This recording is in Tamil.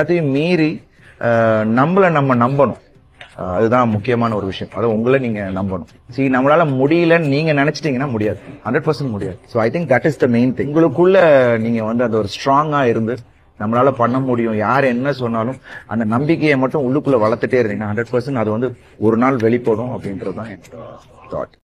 எல்லாத்தையும் மீறி நம்மளை நம்ம நம்பணும் அதுதான் முக்கியமான ஒரு விஷயம் அதை உங்களை நீங்க நம்பணும் சரி நம்மளால முடியலன்னு நீங்க நினைச்சிட்டீங்கன்னா முடியாது ஹண்ட்ரட் பர்சன்ட் முடியாது so I think that is the main thing உங்களுக்குள்ள நீங்க வந்து அந்த ஒரு ஸ்ட்ராங்கா இருந்து நம்மளால பண்ண முடியும் யார் என்ன சொன்னாலும் அந்த நம்பிக்கையை மட்டும் உள்ளுக்குள்ள வளர்த்துட்டே இருந்தீங்கன்னா ஹண்ட்ரட் பர்சன்ட் அது வந்து ஒரு நாள் வெளிப்படும் அப்படின்றது தான் என்னோட தாட்